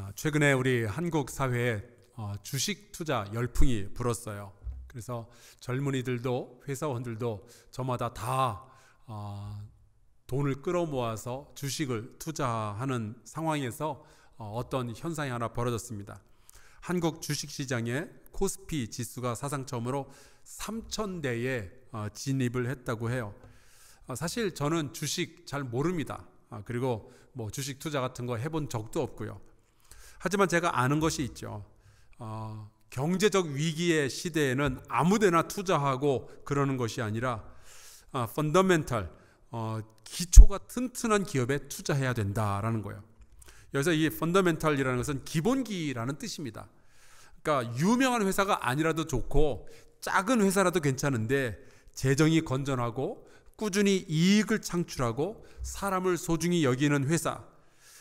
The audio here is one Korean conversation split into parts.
아, 최근에 우리 한국 사회에 어, 주식 투자 열풍이 불었어요. 그래서 젊은이들도 회사원들도 저마다 다 어, 돈을 끌어모아서 주식을 투자하는 상황에서 어, 어떤 현상이 하나 벌어졌습니다. 한국 주식시장에 코스피 지수가 사상 처음으로 3,000대에 진입을 했다고 해요. 사실 저는 주식 잘 모릅니다. 아, 그리고 뭐 주식 투자 같은 거 해본 적도 없고요. 하지만 제가 아는 것이 있죠. 어, 경제적 위기의 시대에는 아무데나 투자하고 그러는 것이 아니라 아, 어, 펀더멘탈 어, 기초가 튼튼한 기업에 투자해야 된다라는 거예요. 여기서 이 펀더멘탈이라는 것은 기본기라는 뜻입니다. 그러니까 유명한 회사가 아니라도 좋고 작은 회사라도 괜찮은데 재정이 건전하고 꾸준히 이익을 창출하고 사람을 소중히 여기는 회사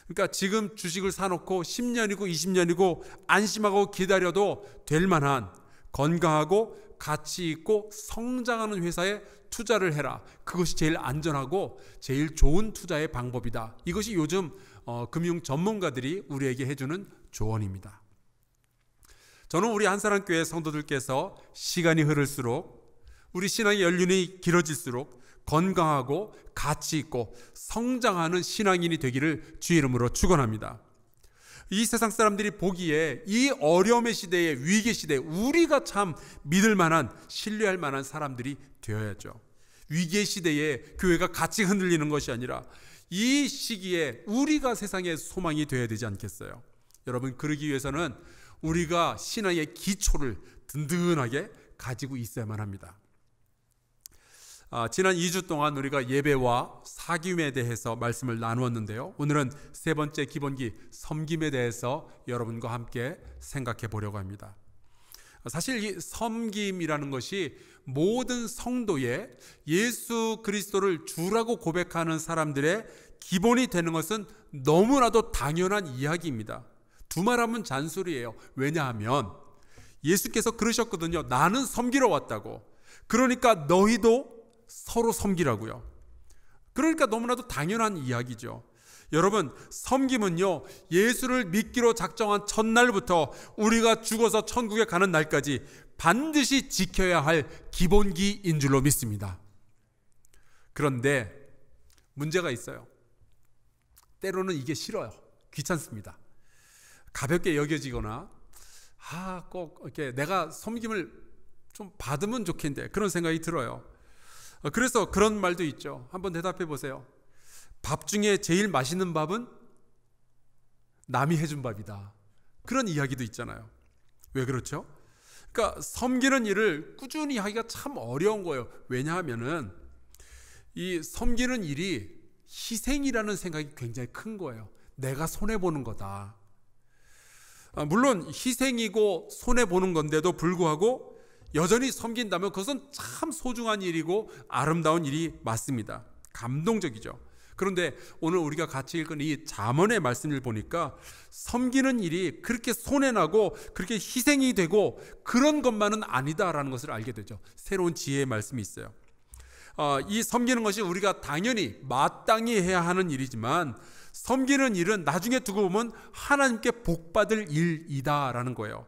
그러니까 지금 주식을 사놓고 10년이고 20년이고 안심하고 기다려도 될 만한 건강하고 가치 있고 성장하는 회사에 투자를 해라. 그것이 제일 안전하고 제일 좋은 투자의 방법이다. 이것이 요즘 어, 금융 전문가들이 우리에게 해주는 조언입니다. 저는 우리 한사람교회 성도들께서 시간이 흐를수록 우리 신앙의 연륜이 길어질수록 건강하고 가치 있고 성장하는 신앙인이 되기를 주의 이름으로 축원합니다. 이 세상 사람들이 보기에 이 어려움의 시대에 위기 시대에 우리가 참 믿을 만한 신뢰할 만한 사람들이 되어야죠. 위기의 시대에 교회가 같이 흔들리는 것이 아니라 이 시기에 우리가 세상의 소망이 되어야 되지 않겠어요? 여러분 그러기 위해서는 우리가 신앙의 기초를 든든하게 가지고 있어야만 합니다. 아, 지난 2주 동안 우리가 예배와 사귐에 대해서 말씀을 나누었는데요. 오늘은 세 번째 기본기 섬김에 대해서 여러분과 함께 생각해 보려고 합니다. 사실 이 섬김이라는 것이 모든 성도의 예수 그리스도를 주라고 고백하는 사람들의 기본이 되는 것은 너무나도 당연한 이야기입니다. 두 말하면 잔소리예요. 왜냐하면 예수께서 그러셨거든요. 나는 섬기러 왔다고. 그러니까 너희도 서로 섬기라고요. 그러니까 너무나도 당연한 이야기죠. 여러분, 섬김은요, 예수를 믿기로 작정한 첫날부터 우리가 죽어서 천국에 가는 날까지 반드시 지켜야 할 기본기인 줄로 믿습니다. 그런데 문제가 있어요. 때로는 이게 싫어요. 귀찮습니다. 가볍게 여겨지거나, 아, 꼭 이렇게 내가 섬김을 좀 받으면 좋겠는데 그런 생각이 들어요. 어, 그래서 그런 말도 있죠. 한번 대답해 보세요. 밥 중에 제일 맛있는 밥은 남이 해준 밥이다. 그런 이야기도 있잖아요. 왜 그렇죠? 그러니까 섬기는 일을 꾸준히 하기가 참 어려운 거예요. 왜냐하면은 이 섬기는 일이 희생이라는 생각이 굉장히 큰 거예요. 내가 손해 보는 거다. 아, 물론 희생이고 손해 보는 건데도 불구하고 여전히 섬긴다면 그것은 참 소중한 일이고 아름다운 일이 맞습니다. 감동적이죠. 그런데 오늘 우리가 같이 읽은 이 잠언의 말씀을 보니까 섬기는 일이 그렇게 손해나고 그렇게 희생이 되고 그런 것만은 아니다라는 것을 알게 되죠. 새로운 지혜의 말씀이 있어요. 어, 이 섬기는 것이 우리가 당연히 마땅히 해야 하는 일이지만 섬기는 일은 나중에 두고 보면 하나님께 복받을 일이다라는 거예요.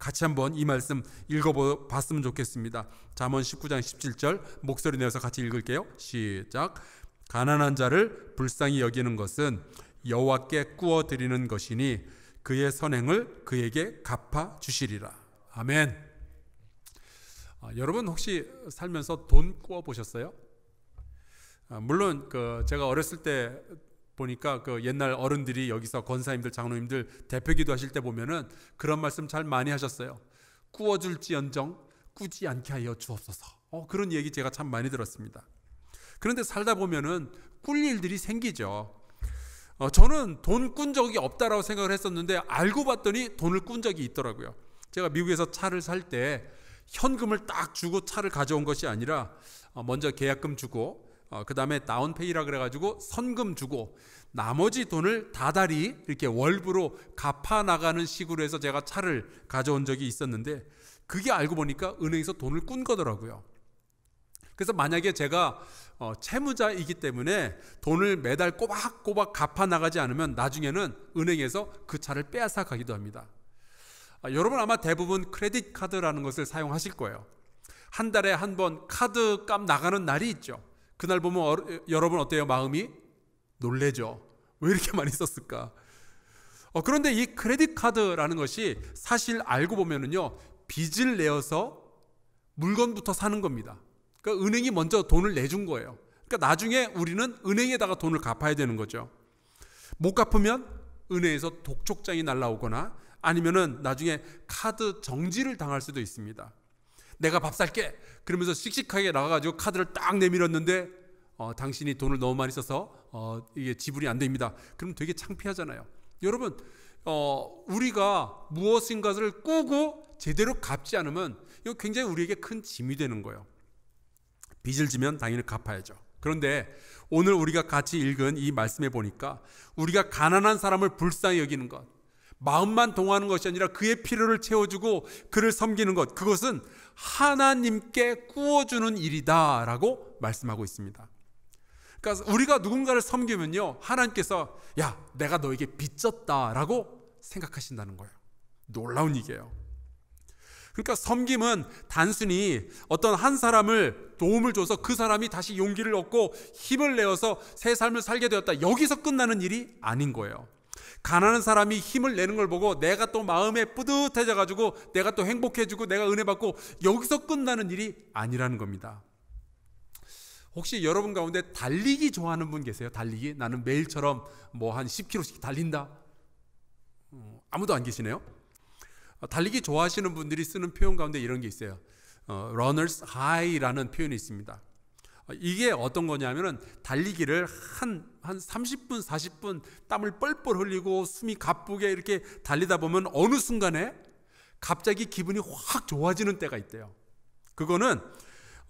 같이 한번 이 말씀 읽어봤으면 좋겠습니다. 잠언 19장 17절 목소리 내어서 같이 읽을게요. 시작. 가난한 자를 불쌍히 여기는 것은 여호와께 꾸어 드리는 것이니 그의 선행을 그에게 갚아 주시리라. 아멘. 아, 여러분 혹시 살면서 돈 꾸어 보셨어요? 아, 물론 그 제가 어렸을 때 보니까 그 옛날 어른들이 여기서 권사님들 장로님들 대표기도 하실 때 보면은 그런 말씀 잘 많이 하셨어요. 꾸어줄지언정 꾸지 않게 하여 주옵소서. 어, 그런 얘기 제가 참 많이 들었습니다. 그런데 살다 보면은 꿀 일들이 생기죠. 어, 저는 돈 꾼 적이 없다라고 생각을 했었는데 알고 봤더니 돈을 꾼 적이 있더라고요. 제가 미국에서 차를 살 때 현금을 딱 주고 차를 가져온 것이 아니라 어, 먼저 계약금 주고 어, 그 다음에 다운페이라 그래가지고 선금 주고 나머지 돈을 다달이 이렇게 월부로 갚아 나가는 식으로 해서 제가 차를 가져온 적이 있었는데 그게 알고 보니까 은행에서 돈을 꾼 거더라고요. 그래서 만약에 제가 어, 채무자이기 때문에 돈을 매달 꼬박꼬박 갚아 나가지 않으면 나중에는 은행에서 그 차를 빼앗아 가기도 합니다. 아, 여러분 아마 대부분 크레딧 카드라는 것을 사용하실 거예요. 한 달에 한 번 카드 값 나가는 날이 있죠. 그날 보면 어, 여러분 어때요? 마음이 놀래죠. 왜 이렇게 많이 썼을까? 어, 그런데 이 크레딧 카드라는 것이 사실 알고 보면은요 빚을 내어서 물건부터 사는 겁니다. 그러니까 은행이 먼저 돈을 내준 거예요. 그러니까 나중에 우리는 은행에다가 돈을 갚아야 되는 거죠. 못 갚으면 은행에서 독촉장이 날라오거나 아니면은 나중에 카드 정지를 당할 수도 있습니다. 내가 밥 살게. 그러면서 씩씩하게 나가가지고 카드를 딱 내밀었는데 어, 당신이 돈을 너무 많이 써서 어, 이게 지불이 안 됩니다. 그럼 되게 창피하잖아요. 여러분 어, 우리가 무엇인가를 꾸고 제대로 갚지 않으면 이거 굉장히 우리에게 큰 짐이 되는 거예요. 빚을 지면 당연히 갚아야죠. 그런데 오늘 우리가 같이 읽은 이 말씀에 보니까 우리가 가난한 사람을 불쌍히 여기는 것, 마음만 동하는 것이 아니라 그의 필요를 채워주고 그를 섬기는 것, 그것은 하나님께 구워주는 일이다 라고 말씀하고 있습니다. 그러니까 우리가 누군가를 섬기면요. 하나님께서 야, 내가 너에게 빚졌다 라고 생각하신다는 거예요. 놀라운 얘기예요. 그러니까 섬김은 단순히 어떤 한 사람을 도움을 줘서 그 사람이 다시 용기를 얻고 힘을 내어서 새 삶을 살게 되었다. 여기서 끝나는 일이 아닌 거예요. 가난한 사람이 힘을 내는 걸 보고 내가 또 마음에 뿌듯해져 가지고 내가 또 행복해지고 내가 은혜 받고 여기서 끝나는 일이 아니라는 겁니다. 혹시 여러분 가운데 달리기 좋아하는 분 계세요? 달리기? 나는 매일처럼 뭐 한 10km씩 달린다. 어, 아무도 안 계시네요. 어, 달리기 좋아하시는 분들이 쓰는 표현 가운데 이런 게 있어요. 어, runners high라는 표현이 있습니다. 어, 이게 어떤 거냐면은 달리기를 한, 한 30분, 40분 땀을 뻘뻘 흘리고 숨이 가쁘게 이렇게 달리다 보면 어느 순간에 갑자기 기분이 확 좋아지는 때가 있대요. 그거는,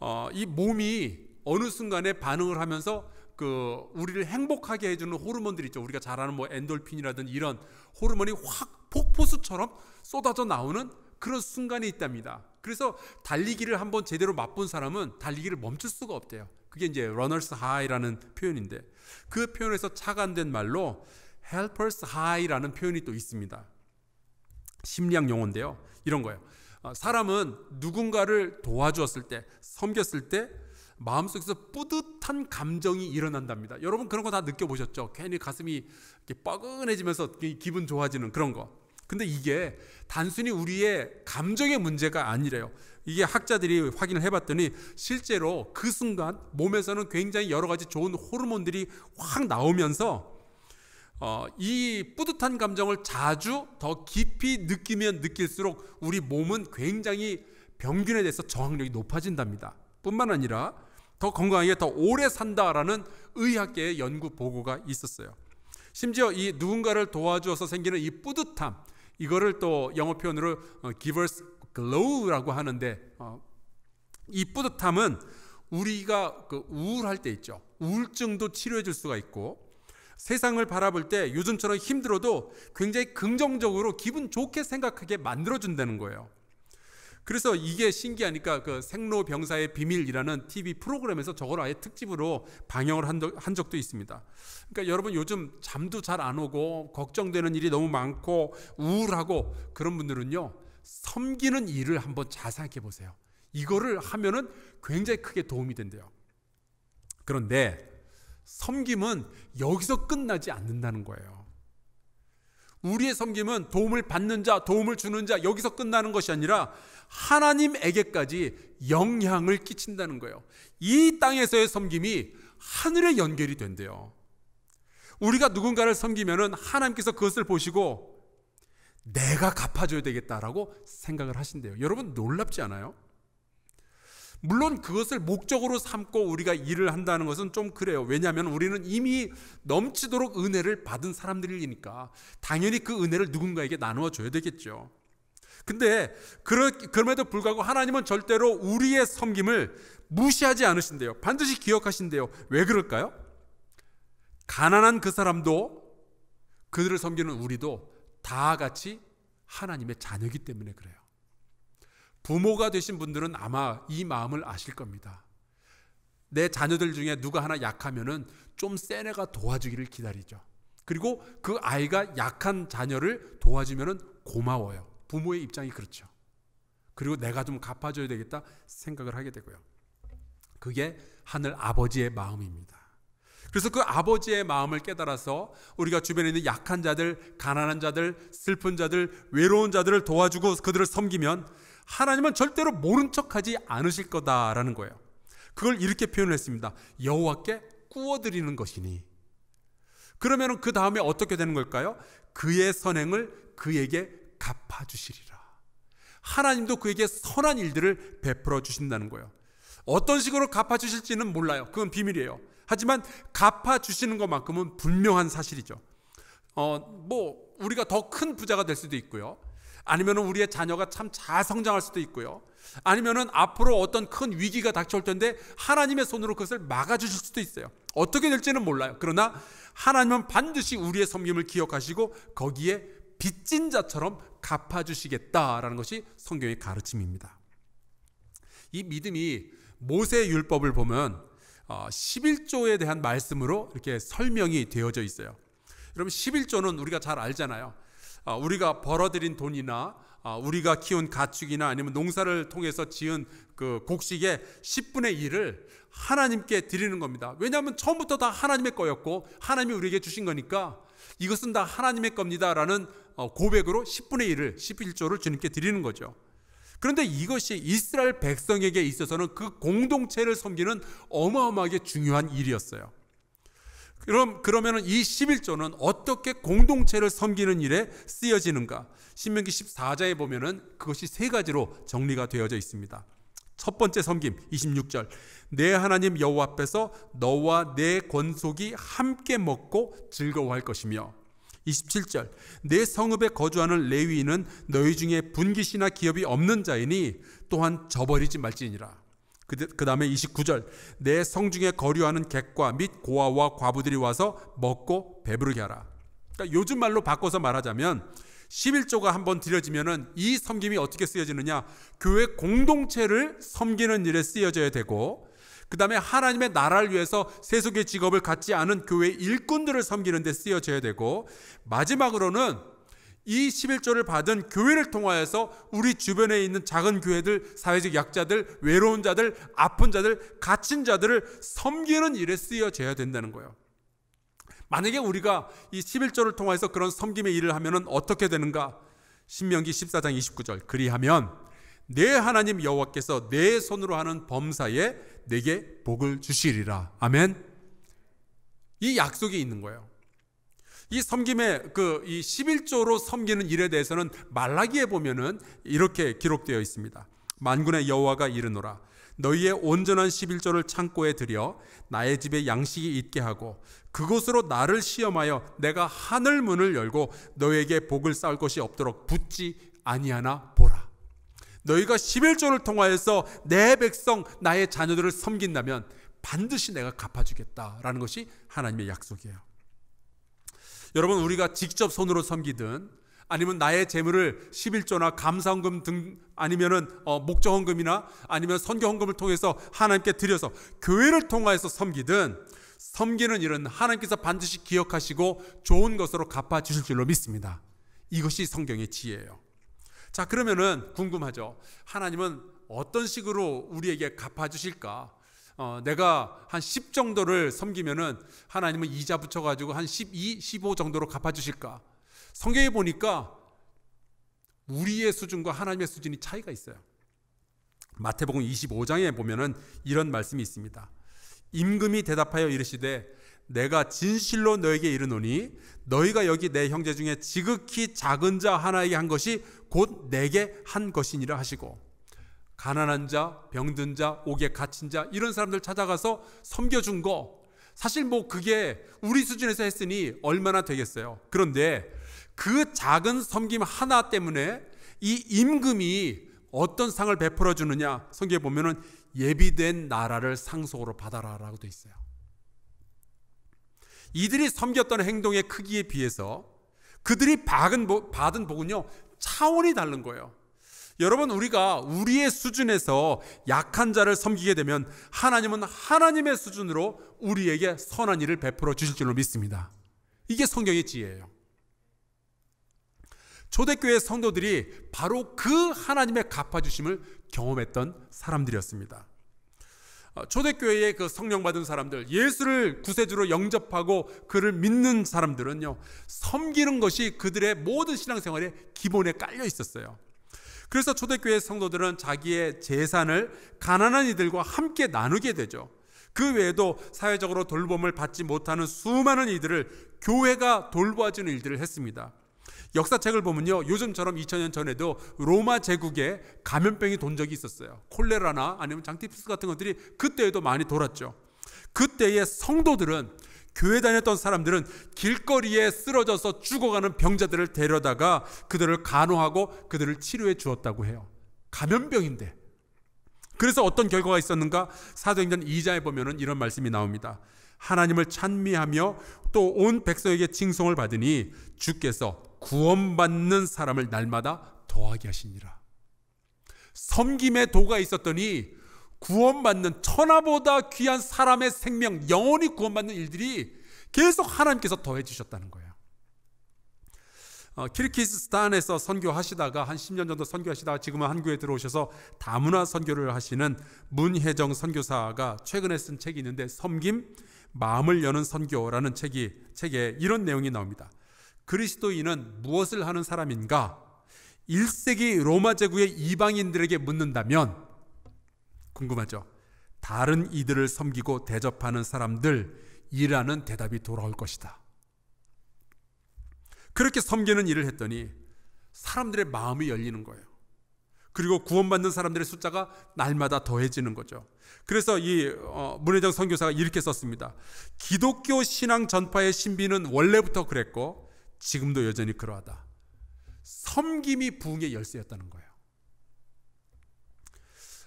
어, 이 몸이 어느 순간에 반응을 하면서 그 우리를 행복하게 해주는 호르몬들 있죠. 우리가 잘 아는 뭐 엔돌핀이라든 이런 호르몬이 확 폭포수처럼 쏟아져 나오는 그런 순간이 있답니다. 그래서 달리기를 한번 제대로 맛본 사람은 달리기를 멈출 수가 없대요. 그게 이제 runners high라는 표현인데 그 표현에서 착안된 말로 helpers high라는 표현이 또 있습니다. 심리학 용어인데요. 이런 거예요. 어, 사람은 누군가를 도와주었을 때, 섬겼을 때 마음속에서 뿌듯한 감정이 일어난답니다. 여러분 그런 거 다 느껴보셨죠? 괜히 가슴이 뻐근해지면서 기분 좋아지는 그런 거. 근데 이게 단순히 우리의 감정의 문제가 아니래요. 이게 학자들이 확인을 해봤더니 실제로 그 순간 몸에서는 굉장히 여러 가지 좋은 호르몬들이 확 나오면서 어, 이 뿌듯한 감정을 자주 더 깊이 느끼면 느낄수록 우리 몸은 굉장히 병균에 대해서 저항력이 높아진답니다. 뿐만 아니라 더 건강하게 더 오래 산다라는 의학계의 연구 보고가 있었어요. 심지어 이 누군가를 도와주어서 생기는 이 뿌듯함, 이거를 또 영어 표현으로 어, givers glow라고 하는데 어, 이 뿌듯함은 우리가 그 우울할 때 있죠. 우울증도 치료해 줄 수가 있고 세상을 바라볼 때 요즘처럼 힘들어도 굉장히 긍정적으로 기분 좋게 생각하게 만들어 준다는 거예요. 그래서 이게 신기하니까 그 생로병사의 비밀이라는 TV 프로그램에서 저걸 아예 특집으로 방영을 한, 적, 한 적도 있습니다. 그러니까 여러분 요즘 잠도 잘 안 오고 걱정되는 일이 너무 많고 우울하고 그런 분들은요. 섬기는 일을 한번 자생해 보세요. 이거를 하면은 굉장히 크게 도움이 된대요. 그런데 섬김은 여기서 끝나지 않는다는 거예요. 우리의 섬김은 도움을 받는 자, 도움을 주는 자, 여기서 끝나는 것이 아니라 하나님에게까지 영향을 끼친다는 거예요. 이 땅에서의 섬김이 하늘에 연결이 된대요. 우리가 누군가를 섬기면은 하나님께서 그것을 보시고 내가 갚아줘야 되겠다라고 생각을 하신대요. 여러분 놀랍지 않아요? 물론 그것을 목적으로 삼고 우리가 일을 한다는 것은 좀 그래요. 왜냐하면 우리는 이미 넘치도록 은혜를 받은 사람들이니까 당연히 그 은혜를 누군가에게 나누어 줘야 되겠죠. 근데 그럼에도 불구하고 하나님은 절대로 우리의 섬김을 무시하지 않으신대요. 반드시 기억하신대요. 왜 그럴까요? 가난한 그 사람도 그들을 섬기는 우리도 다 같이 하나님의 자녀이기 때문에 그래요. 부모가 되신 분들은 아마 이 마음을 아실 겁니다. 내 자녀들 중에 누가 하나 약하면은 좀센 애가 도와주기를 기다리죠. 그리고 그 아이가 약한 자녀를 도와주면은 고마워요. 부모의 입장이 그렇죠. 그리고 내가 좀 갚아줘야 되겠다 생각을 하게 되고요. 그게 하늘 아버지의 마음입니다. 그래서 그 아버지의 마음을 깨달아서 우리가 주변에 있는 약한 자들, 가난한 자들, 슬픈 자들, 외로운 자들을 도와주고 그들을 섬기면 하나님은 절대로 모른 척하지 않으실 거다라는 거예요. 그걸 이렇게 표현을 했습니다. 여호와께 꾸어드리는 것이니. 그러면 그 다음에 어떻게 되는 걸까요? 그의 선행을 그에게 갚아주시리라. 하나님도 그에게 선한 일들을 베풀어 주신다는 거예요. 어떤 식으로 갚아주실지는 몰라요. 그건 비밀이에요. 하지만 갚아주시는 것만큼은 분명한 사실이죠. 어, 뭐, 우리가 더 큰 부자가 될 수도 있고요. 아니면 우리의 자녀가 참 잘 성장할 수도 있고요. 아니면 앞으로 어떤 큰 위기가 닥쳐올 텐데 하나님의 손으로 그것을 막아주실 수도 있어요. 어떻게 될지는 몰라요. 그러나 하나님은 반드시 우리의 섬김을 기억하시고 거기에 빚진 자처럼 갚아주시겠다라는 것이 성경의 가르침입니다. 이 믿음이 모세 율법을 보면 11조에 어, 대한 말씀으로 이렇게 설명이 되어져 있어요. 여러분 11조는 우리가 잘 알잖아요. 어, 우리가 벌어들인 돈이나 어, 우리가 키운 가축이나 아니면 농사를 통해서 지은 그 곡식의 10분의 1을 하나님께 드리는 겁니다. 왜냐하면 처음부터 다 하나님의 거였고 하나님이 우리에게 주신 거니까 이것은 다 하나님의 겁니다라는 어, 고백으로 10분의 1을 11조를 주님께 드리는 거죠. 그런데 이것이 이스라엘 백성에게 있어서는 그 공동체를 섬기는 어마어마하게 중요한 일이었어요. 그럼 그러면은 이 11조는 어떻게 공동체를 섬기는 일에 쓰여지는가? 신명기 14장에 보면은 그것이 세 가지로 정리가 되어져 있습니다. 첫 번째 섬김 26절. 내 하나님 여호와 앞에서 너와 내 권속이 함께 먹고 즐거워할 것이며 27절 내 성읍에 거주하는 레위인은 너희 중에 분기시나 기업이 없는 자이니 또한 저버리지 말지니라. 그 다음에 29절 내 성중에 거류하는 객과 및 고아와 과부들이 와서 먹고 배부르게 하라. 그러니까 요즘 말로 바꿔서 말하자면 11조가 한번 들여지면이 섬김이 어떻게 쓰여지느냐? 교회 공동체를 섬기는 일에 쓰여져야 되고 그 다음에 하나님의 나라를 위해서 세속의 직업을 갖지 않은 교회 일꾼들을 섬기는 데 쓰여져야 되고 마지막으로는 이 11조를 받은 교회를 통하여서 우리 주변에 있는 작은 교회들, 사회적 약자들, 외로운 자들, 아픈 자들, 갇힌 자들을 섬기는 일에 쓰여져야 된다는 거예요. 만약에 우리가 이 11조를 통하여서 그런 섬김의 일을 하면 어떻게 되는가? 신명기 14장 29절. 그리하면 내 하나님 여호와께서 내 손으로 하는 범사에 내게 복을 주시리라. 아멘. 이 약속이 있는 거예요. 이 섬김의 그이 11조로 섬기는 일에 대해서는 말라기에 보면은 이렇게 기록되어 있습니다. 만군의 여호와가 이르노라 너희의 온전한 11조를 창고에 들여 나의 집에 양식이 있게 하고 그곳으로 나를 시험하여 내가 하늘 문을 열고 너에게 복을 쌓을 것이 없도록 붙지 아니하나 보 너희가 11조를 통하여서 내 백성 나의 자녀들을 섬긴다면 반드시 내가 갚아주겠다라는 것이 하나님의 약속이에요. 여러분 우리가 직접 손으로 섬기든 아니면 나의 재물을 11조나 감사헌금 등 아니면은 어, 목적헌금이나 아니면 선교헌금을 통해서 하나님께 드려서 교회를 통하여서 섬기든 섬기는 일은 하나님께서 반드시 기억하시고 좋은 것으로 갚아 주실 줄로 믿습니다. 이것이 성경의 지혜예요. 자, 그러면은 궁금하죠. 하나님은 어떤 식으로 우리에게 갚아주실까? 어, 내가 한 10 정도를 섬기면은 하나님은 이자 붙여가지고 한 12, 15 정도로 갚아주실까? 성경에 보니까 우리의 수준과 하나님의 수준이 차이가 있어요. 마태복음 25장에 보면은 이런 말씀이 있습니다. 임금이 대답하여 이르시되 내가 진실로 너에게 이르노니 너희가 여기 내 형제 중에 지극히 작은 자 하나에게 한 것이 곧 내게 한 것이니라 하시고 가난한 자, 병든 자, 옥에 갇힌 자 이런 사람들 찾아가서 섬겨준 거 사실 뭐 그게 우리 수준에서 했으니 얼마나 되겠어요. 그런데 그 작은 섬김 하나 때문에 이 임금이 어떤 상을 베풀어 주느냐 성경에 보면은 예비된 나라를 상속으로 받아라라고 돼 있어요. 이들이 섬겼던 행동의 크기에 비해서 그들이 받은, 받은 복은요, 차원이 다른 거예요. 여러분, 우리가 우리의 수준에서 약한 자를 섬기게 되면 하나님은 하나님의 수준으로 우리에게 선한 일을 베풀어 주실 줄로 믿습니다. 이게 성경의 지혜예요. 초대교회 성도들이 바로 그 하나님의 갚아주심을 경험했던 사람들이었습니다. 어, 초대교회의 그 성령 받은 사람들, 예수를 구세주로 영접하고 그를 믿는 사람들은요, 섬기는 것이 그들의 모든 신앙생활의 기본에 깔려 있었어요. 그래서 초대교회 성도들은 자기의 재산을 가난한 이들과 함께 나누게 되죠. 그 외에도 사회적으로 돌봄을 받지 못하는 수많은 이들을 교회가 돌봐주는 일들을 했습니다. 역사책을 보면요. 요즘처럼 2000년 전에도 로마 제국에 감염병이 돈 적이 있었어요. 콜레라나 아니면 장티푸스 같은 것들이 그때에도 많이 돌았죠. 그때의 성도들은 교회 다녔던 사람들은 길거리에 쓰러져서 죽어가는 병자들을 데려다가 그들을 간호하고 그들을 치료해 주었다고 해요. 감염병인데. 그래서 어떤 결과가 있었는가? 사도행전 2장에 보면은 이런 말씀이 나옵니다. 하나님을 찬미하며 또 온 백성에게 칭송을 받으니 주께서 구원받는 사람을 날마다 더하게 하시니라. 섬김의 도가 있었더니 구원받는 천하보다 귀한 사람의 생명, 영원히 구원받는 일들이 계속 하나님께서 더해주셨다는 거예요. 어, 키르키스탄에서 선교하시다가 한 10년 정도 선교하시다가 지금은 한국에 들어오셔서 다문화 선교를 하시는 문혜정 선교사가 최근에 쓴 책이 있는데 섬김 마음을 여는 선교라는 책이 책에 이런 내용이 나옵니다. 그리스도인은 무엇을 하는 사람인가? 1세기 로마 제국의 이방인들에게 묻는다면 궁금하죠. 다른 이들을 섬기고 대접하는 사람들이라는 대답이 돌아올 것이다. 그렇게 섬기는 일을 했더니 사람들의 마음이 열리는 거예요. 그리고 구원받는 사람들의 숫자가 날마다 더해지는 거죠. 그래서 이 어, 문혜정 선교사가 이렇게 썼습니다. 기독교 신앙 전파의 신비는 원래부터 그랬고 지금도 여전히 그러하다. 섬김이 부흥의 열쇠였다는 거예요.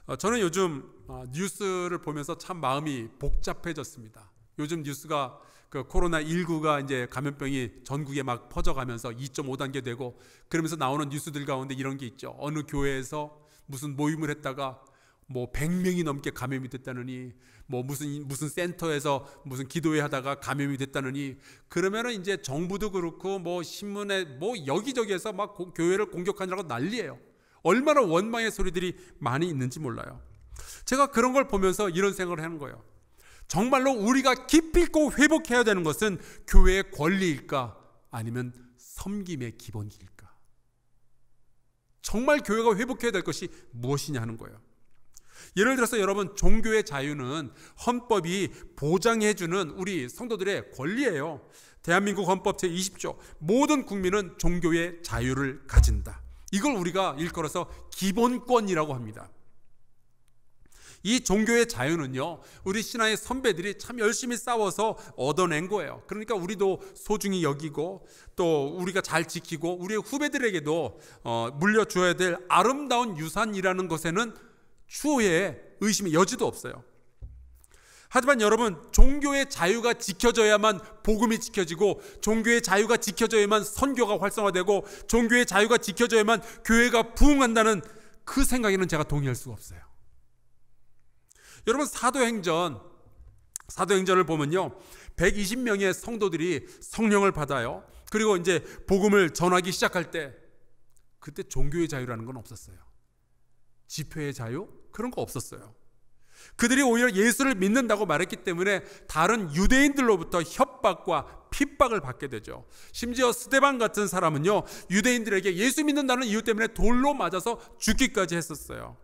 어, 저는 요즘 어, 뉴스를 보면서 참 마음이 복잡해졌습니다. 요즘 뉴스가 그 코로나 19가 이제 감염병이 전국에 막 퍼져가면서 2.5단계 되고 그러면서 나오는 뉴스들 가운데 이런 게 있죠. 어느 교회에서 무슨 모임을 했다가 뭐 100명이 넘게 감염이 됐다느니 뭐 무슨 무슨 센터에서 무슨 기도회 하다가 감염이 됐다느니 그러면은 이제 정부도 그렇고 뭐 신문에 뭐 여기저기에서 막 교회를 공격하느라고 난리예요. 얼마나 원망의 소리들이 많이 있는지 몰라요. 제가 그런 걸 보면서 이런 생각을 하는 거예요. 정말로 우리가 기필코 회복해야 되는 것은 교회의 권리일까 아니면 섬김의 기본일까? 정말 교회가 회복해야 될 것이 무엇이냐는 거예요. 예를 들어서 여러분 종교의 자유는 헌법이 보장해주는 우리 성도들의 권리예요. 대한민국 헌법 제20조 모든 국민은 종교의 자유를 가진다. 이걸 우리가 일컬어서 기본권이라고 합니다. 이 종교의 자유는요, 우리 신앙의 선배들이 참 열심히 싸워서 얻어낸 거예요. 그러니까 우리도 소중히 여기고 또 우리가 잘 지키고 우리의 후배들에게도 어, 물려줘야 될 아름다운 유산이라는 것에는 추호에 의심의 여지도 없어요. 하지만 여러분, 종교의 자유가 지켜져야만 복음이 지켜지고, 종교의 자유가 지켜져야만 선교가 활성화되고, 종교의 자유가 지켜져야만 교회가 부흥한다는 그 생각에는 제가 동의할 수가 없어요. 여러분 사도행전 사도행전을 보면요. 120명의 성도들이 성령을 받아요. 그리고 이제 복음을 전하기 시작할 때 그때 종교의 자유라는 건 없었어요. 집회의 자유 그런 거 없었어요. 그들이 오히려 예수를 믿는다고 말했기 때문에 다른 유대인들로부터 협박과 핍박을 받게 되죠. 심지어 스테반 같은 사람은요, 유대인들에게 예수 믿는다는 이유 때문에 돌로 맞아서 죽기까지 했었어요.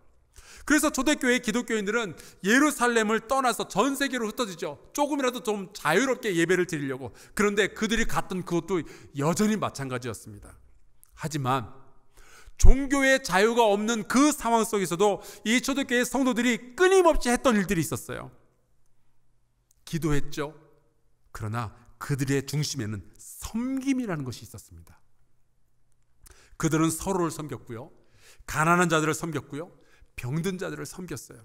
그래서 초대교회 기독교인들은 예루살렘을 떠나서 전 세계로 흩어지죠. 조금이라도 좀 자유롭게 예배를 드리려고. 그런데 그들이 갔던 그것도 여전히 마찬가지였습니다. 하지만 종교의 자유가 없는 그 상황 속에서도 이 초대교회 성도들이 끊임없이 했던 일들이 있었어요. 기도했죠. 그러나 그들의 중심에는 섬김이라는 것이 있었습니다. 그들은 서로를 섬겼고요. 가난한 자들을 섬겼고요. 병든 자들을 섬겼어요.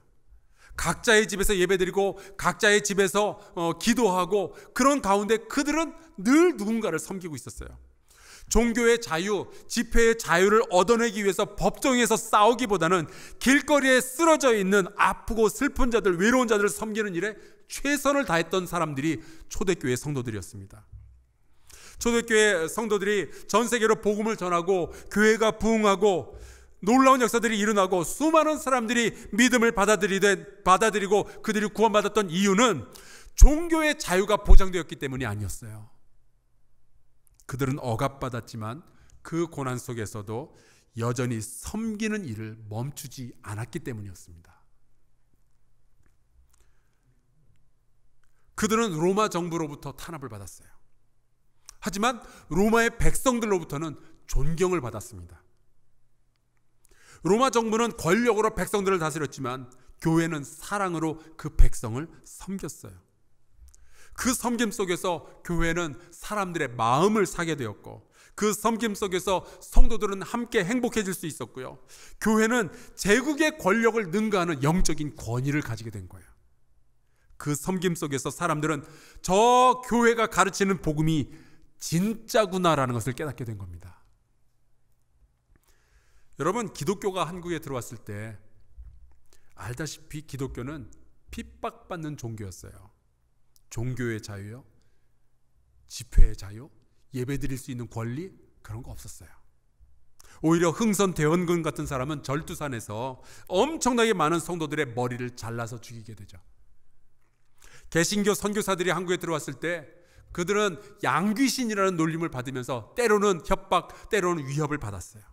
각자의 집에서 예배드리고 각자의 집에서 어, 기도하고 그런 가운데 그들은 늘 누군가를 섬기고 있었어요. 종교의 자유, 집회의 자유를 얻어내기 위해서 법정에서 싸우기보다는 길거리에 쓰러져 있는 아프고 슬픈 자들, 외로운 자들을 섬기는 일에 최선을 다했던 사람들이 초대교회 성도들이었습니다. 초대교회 성도들이 전 세계로 복음을 전하고 교회가 부흥하고 놀라운 역사들이 일어나고 수많은 사람들이 믿음을 받아들이되 받아들이고 그들이 구원받았던 이유는 종교의 자유가 보장되었기 때문이 아니었어요. 그들은 억압받았지만 그 고난 속에서도 여전히 섬기는 일을 멈추지 않았기 때문이었습니다. 그들은 로마 정부로부터 탄압을 받았어요. 하지만 로마의 백성들로부터는 존경을 받았습니다. 로마 정부는 권력으로 백성들을 다스렸지만 교회는 사랑으로 그 백성을 섬겼어요. 그 섬김 속에서 교회는 사람들의 마음을 사게 되었고 그 섬김 속에서 성도들은 함께 행복해질 수 있었고요. 교회는 제국의 권력을 능가하는 영적인 권위를 가지게 된 거예요. 그 섬김 속에서 사람들은 저 교회가 가르치는 복음이 진짜구나라는 것을 깨닫게 된 겁니다. 여러분 기독교가 한국에 들어왔을 때 알다시피 기독교는 핍박받는 종교였어요. 종교의 자유요, 집회의 자유, 예배 드릴 수 있는 권리 그런 거 없었어요. 오히려 흥선 대원군 같은 사람은 절두산에서 엄청나게 많은 성도들의 머리를 잘라서 죽이게 되죠. 개신교 선교사들이 한국에 들어왔을 때 그들은 양귀신이라는 놀림을 받으면서 때로는 협박, 때로는 위협을 받았어요.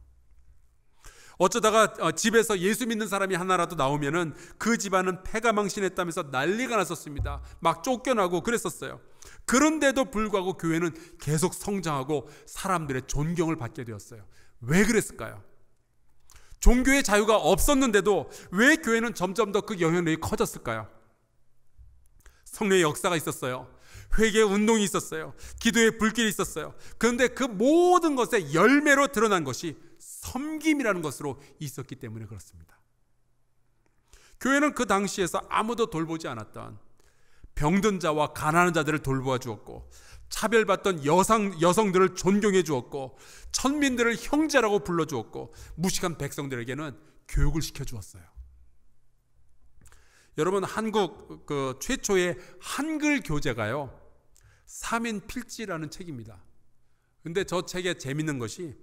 어쩌다가 어, 집에서 예수 믿는 사람이 하나라도 나오면은 그 집안은 패가 망신했다면서 난리가 났었습니다. 막 쫓겨나고 그랬었어요. 그런데도 불구하고 교회는 계속 성장하고 사람들의 존경을 받게 되었어요. 왜 그랬을까요? 종교의 자유가 없었는데도 왜 교회는 점점 더 그 영향력이 커졌을까요? 성령의 역사가 있었어요. 회개 운동이 있었어요. 기도의 불길이 있었어요. 그런데 그 모든 것의 열매로 드러난 것이 섬김이라는 것으로 있었기 때문에 그렇습니다. 교회는 그 당시에서 아무도 돌보지 않았던 병든 자와 가난한 자들을 돌보아 주었고 차별받던 여성, 여성들을 존경해 주었고 천민들을 형제라고 불러 주었고 무식한 백성들에게는 교육을 시켜 주었어요. 여러분 한국 그 최초의 한글 교재가요. 3인 필지라는 책입니다. 근데 저 책에 재밌는 것이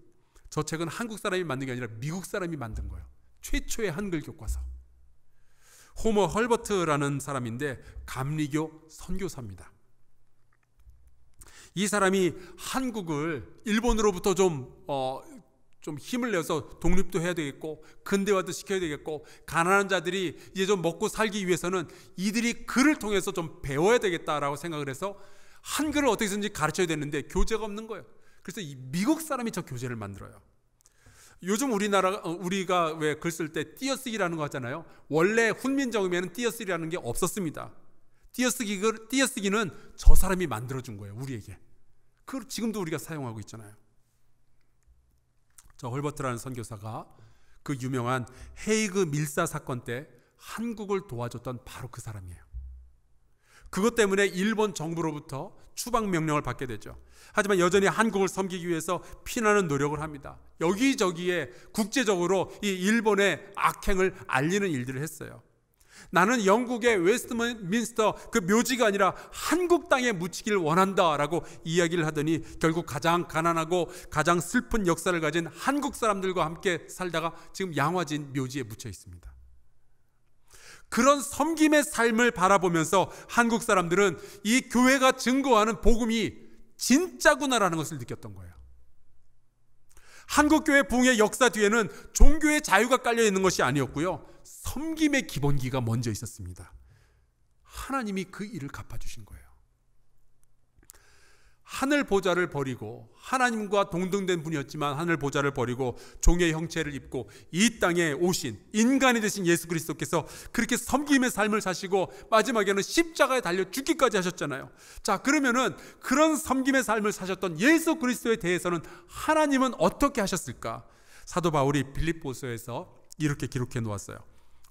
저 책은 한국 사람이 만든 게 아니라 미국 사람이 만든 거예요. 최초의 한글 교과서. 호머 헐버트라는 사람인데 감리교 선교사입니다. 이 사람이 한국을 일본으로부터 좀, 어, 좀 힘을 내서 독립도 해야 되겠고, 근대화도 시켜야 되겠고, 가난한 자들이 이제 좀 먹고 살기 위해서는 이들이 글을 통해서 좀 배워야 되겠다라고 생각을 해서 한글을 어떻게 든지 가르쳐야 되는데 교재가 없는 거예요. 그래서 이 미국 사람이 저 교재를 만들어요. 요즘 우리나라 어, 우리가 왜 글 쓸 때 띄어쓰기라는 거 하잖아요. 원래 훈민정음에는 띄어쓰기라는 게 없었습니다. 띄어쓰기 그 띄어쓰기는 저 사람이 만들어 준 거예요, 우리에게. 그 지금도 우리가 사용하고 있잖아요. 저 헐버트라는 선교사가 그 유명한 헤이그 밀사 사건 때 한국을 도와줬던 바로 그 사람이에요. 그것 때문에 일본 정부로부터 추방 명령을 받게 되죠. 하지만 여전히 한국을 섬기기 위해서 피나는 노력을 합니다. 여기저기에 국제적으로 이 일본의 악행을 알리는 일들을 했어요. 나는 영국의 웨스트민스터 그 묘지가 아니라 한국 땅에 묻히기를 원한다라고 이야기를 하더니 결국 가장 가난하고 가장 슬픈 역사를 가진 한국 사람들과 함께 살다가 지금 양화진 묘지에 묻혀 있습니다. 그런 섬김의 삶을 바라보면서 한국 사람들은 이 교회가 증거하는 복음이 진짜구나라는 것을 느꼈던 거예요. 한국교회 붕의 역사 뒤에는 종교의 자유가 깔려 있는 것이 아니었고요. 섬김의 기본기가 먼저 있었습니다. 하나님이 그 일을 갚아주신 거예요. 하늘 보좌를 버리고 하나님과 동등된 분이었지만 하늘 보좌를 버리고 종의 형체를 입고 이 땅에 오신 인간이 되신 예수 그리스도께서 그렇게 섬김의 삶을 사시고 마지막에는 십자가에 달려 죽기까지 하셨잖아요. 자, 그러면은 그런 섬김의 삶을 사셨던 예수 그리스도에 대해서는 하나님은 어떻게 하셨을까? 사도 바울이 빌립보서에서 이렇게 기록해 놓았어요.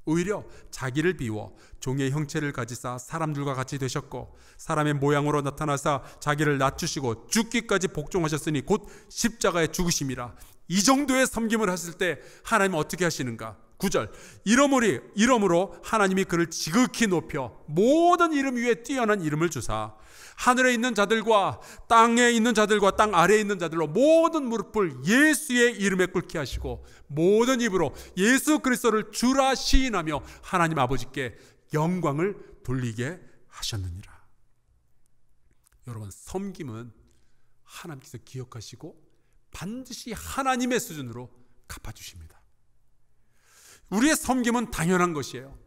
오히려 자기를 비워 종의 형체를 가지사 사람들과 같이 되셨고 사람의 모양으로 나타나사 자기를 낮추시고 죽기까지 복종하셨으니 곧 십자가의 죽으심이라. 이 정도의 섬김을 하실 때 하나님 어떻게 하시는가? 9절. 이러므로 이러므로 하나님이 그를 지극히 높여 모든 이름 위에 뛰어난 이름을 주사 하늘에 있는 자들과 땅에 있는 자들과 땅 아래에 있는 자들로 모든 무릎을 예수의 이름에 꿇게 하시고 모든 입으로 예수 그리스도를 주라 시인하며 하나님 아버지께 영광을 돌리게 하셨느니라. 여러분 섬김은 하나님께서 기억하시고 반드시 하나님의 수준으로 갚아주십니다. 우리의 섬김은 당연한 것이에요.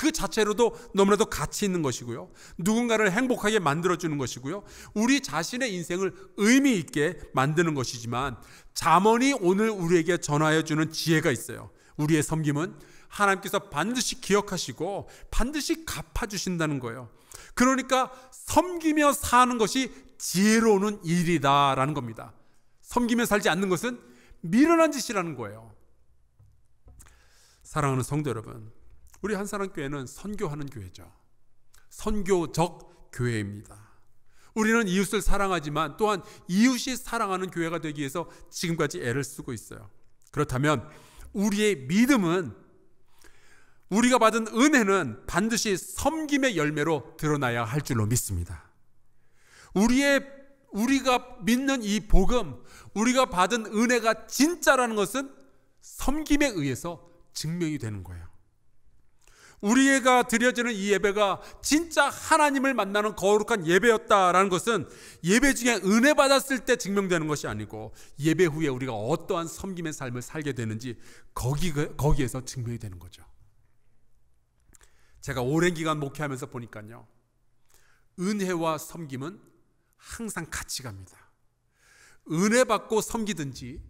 그 자체로도 너무나도 가치 있는 것이고요. 누군가를 행복하게 만들어주는 것이고요. 우리 자신의 인생을 의미 있게 만드는 것이지만 자원이 오늘 우리에게 전하여 주는 지혜가 있어요. 우리의 섬김은 하나님께서 반드시 기억하시고 반드시 갚아주신다는 거예요. 그러니까 섬기며 사는 것이 지혜로운 일이다라는 겁니다. 섬기며 살지 않는 것은 미련한 짓이라는 거예요. 사랑하는 성도 여러분, 우리 한사람교회는 선교하는 교회죠. 선교적 교회입니다. 우리는 이웃을 사랑하지만 또한 이웃이 사랑하는 교회가 되기 위해서 지금까지 애를 쓰고 있어요. 그렇다면 우리의 믿음은 우리가 받은 은혜는 반드시 섬김의 열매로 드러나야 할 줄로 믿습니다. 우리의 우리가 믿는 이 복음, 우리가 받은 은혜가 진짜라는 것은 섬김에 의해서 증명이 되는 거예요. 우리가 드려지는 이 예배가 진짜 하나님을 만나는 거룩한 예배였다라는 것은 예배 중에 은혜 받았을 때 증명되는 것이 아니고 예배 후에 우리가 어떠한 섬김의 삶을 살게 되는지 거기, 거기에서 증명이 되는 거죠. 제가 오랜 기간 목회하면서 보니까요. 은혜와 섬김은 항상 같이 갑니다. 은혜 받고 섬기든지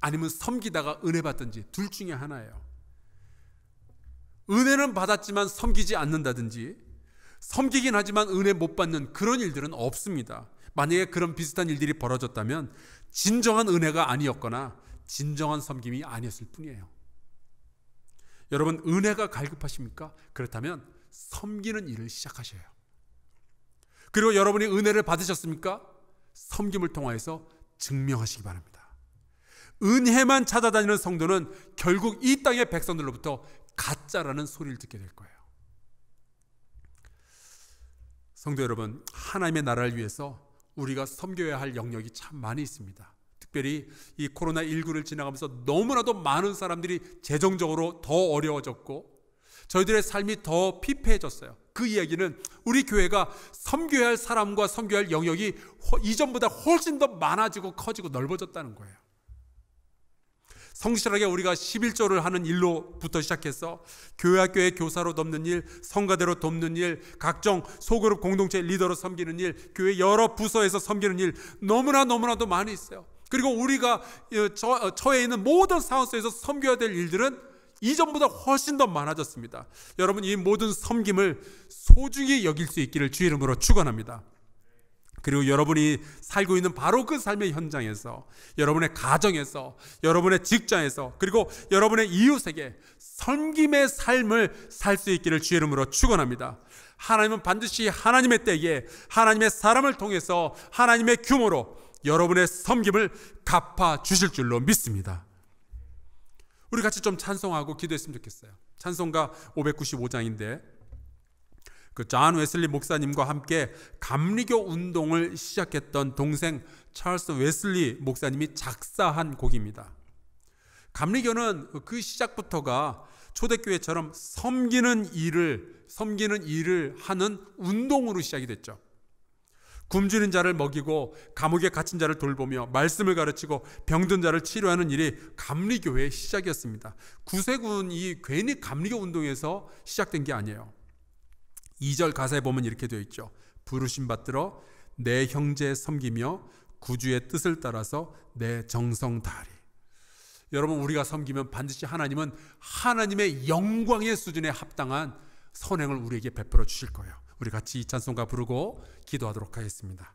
아니면 섬기다가 은혜 받든지 둘 중에 하나예요. 은혜는 받았지만 섬기지 않는다든지 섬기긴 하지만 은혜 못 받는 그런 일들은 없습니다. 만약에 그런 비슷한 일들이 벌어졌다면 진정한 은혜가 아니었거나 진정한 섬김이 아니었을 뿐이에요. 여러분 은혜가 갈급하십니까? 그렇다면 섬기는 일을 시작하셔요. 그리고 여러분이 은혜를 받으셨습니까? 섬김을 통하여서 증명하시기 바랍니다. 은혜만 찾아다니는 성도는 결국 이 땅의 백성들로부터 가짜라는 소리를 듣게 될 거예요. 성도 여러분, 하나님의 나라를 위해서 우리가 섬겨야 할 영역이 참 많이 있습니다. 특별히 이 코로나19를 지나가면서 너무나도 많은 사람들이 재정적으로 더 어려워졌고 저희들의 삶이 더 피폐해졌어요. 그 이야기는 우리 교회가 섬겨야 할 사람과 섬겨야 할 영역이 이전보다 훨씬 더 많아지고 커지고 넓어졌다는 거예요. 성실하게 우리가 11조를 하는 일로부터 시작해서 교회학교의 교사로 돕는 일, 성가대로 돕는 일, 각종 소그룹 공동체 리더로 섬기는 일, 교회 여러 부서에서 섬기는 일 너무나 너무나도 많이 있어요. 그리고 우리가 어, 어, 처해 있는 모든 사원소에서 섬겨야 될 일들은 이전보다 훨씬 더 많아졌습니다. 여러분 이 모든 섬김을 소중히 여길 수 있기를 주 이름으로 축원합니다. 그리고 여러분이 살고 있는 바로 그 삶의 현장에서 여러분의 가정에서 여러분의 직장에서 그리고 여러분의 이웃에게 섬김의 삶을 살 수 있기를 주의 이름으로 축원합니다. 하나님은 반드시 하나님의 때에 하나님의 사람을 통해서 하나님의 규모로 여러분의 섬김을 갚아 주실 줄로 믿습니다. 우리 같이 좀 찬송하고 기도했으면 좋겠어요. 찬송가 595장인데 그존 웨슬리 목사님과 함께 감리교 운동을 시작했던 동생 찰스 웨슬리 목사님이 작사한 곡입니다. 감리교는 그 시작부터가 초대교회처럼 섬기는 일을 섬기는 일을 하는 운동으로 시작이 됐죠. 굶주린 자를 먹이고 감옥에 갇힌 자를 돌보며 말씀을 가르치고 병든 자를 치료하는 일이 감리교회의 시작이었습니다. 구세군이 괜히 감리교 운동에서 시작된 게 아니에요. 2절 가사에 보면 이렇게 되어 있죠. 부르심 받들어 내 형제 섬기며 구주의 뜻을 따라서 내 정성 다리 여러분 우리가 섬기면 반드시 하나님은 하나님의 영광의 수준에 합당한 선행을 우리에게 베풀어 주실 거예요. 우리 같이 찬송가 부르고 기도하도록 하겠습니다.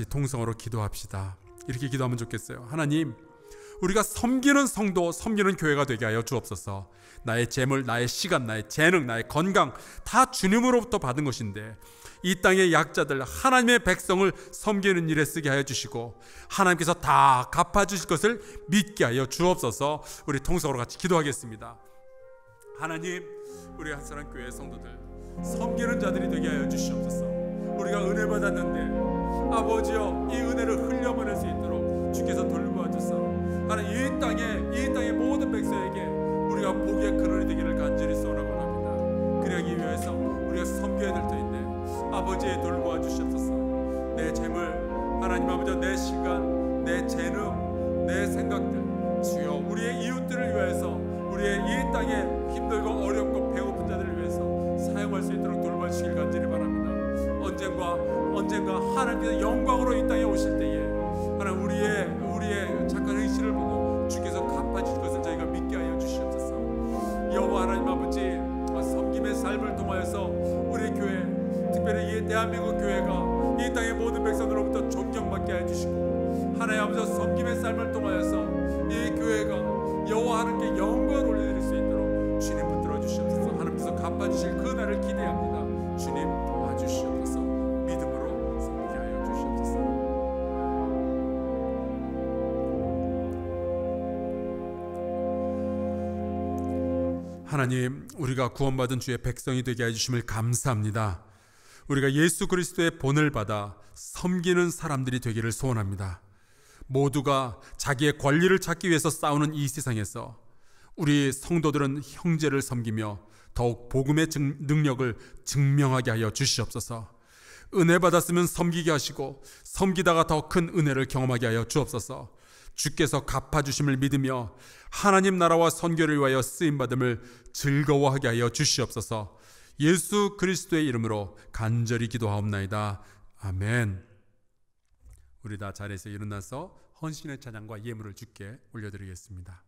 같이 통성으로 기도합시다. 이렇게 기도하면 좋겠어요. 하나님, 우리가 섬기는 성도, 섬기는 교회가 되게 하여 주옵소서. 나의 재물, 나의 시간, 나의 재능, 나의 건강 다 주님으로부터 받은 것인데 이 땅의 약자들 하나님의 백성을 섬기는 일에 쓰게 하여 주시고 하나님께서 다 갚아 주실 것을 믿게 하여 주옵소서. 우리 통성으로 같이 기도하겠습니다. 하나님, 우리 한사람 교회 성도들 섬기는 자들이 되게 하여 주시옵소서. 우리가 은혜 받았는데 아버지여 이 은혜를 흘려보낼 수 있도록 주께서 돌보와주사 하나님 이 땅에 이 땅의 모든 백성에게 우리가 복의 근원이 되기를 간절히 소라고 합니다 그러기 위해서 우리가 섬겨야 될 터인데 아버지의 돌고 와주시옵소서 내 재물 하나님 아버지 내 시간 내 재능 내 생각들 주여 우리의 이웃들을 위해서 우리의 이 땅에 힘들고 어렵고 배고픈 자들을 위해서 사용할 수 있도록 돌봐주시길 간절히 바랍니다 언젠가 언젠가 하나님께서 영광으로 이 땅에 오실 때에 하나님 우리의 우리의 잠깐 의식을 보고 주께서 갚아주실 것을 저희가 믿게 하여 주시옵소서 여호와 하나님 아버지 아, 섬김의 삶을 통하여서 우리 교회 특별히 이 대한민국 교회가 이 땅의 모든 백성들로부터 존경받게 하 주시고 하나님 아버지 섬김의 삶을 통하여서 이 교회가 여호와 하나님께 영광을 올려드릴 수 있도록 주님 붙들어 주시옵소서 하나님께서 갚아주실 그날을 기대합니다 주님 도와주시옵소서 하나님, 우리가 구원받은 주의 백성이 되게 해주심을 감사합니다. 우리가 예수 그리스도의 본을 받아 섬기는 사람들이 되기를 소원합니다. 모두가 자기의 권리를 찾기 위해서 싸우는 이 세상에서 우리 성도들은 형제를 섬기며 더욱 복음의 능력을 증명하게 하여 주시옵소서. 은혜 받았으면 섬기게 하시고 섬기다가 더 큰 은혜를 경험하게 하여 주옵소서. 주께서 갚아주심을 믿으며 하나님 나라와 선교를 위하여 쓰임받음을 즐거워하게 하여 주시옵소서 예수 그리스도의 이름으로 간절히 기도하옵나이다. 아멘. 우리 다 자리에서 일어나서 헌신의 찬양과 예물을 주께 올려드리겠습니다.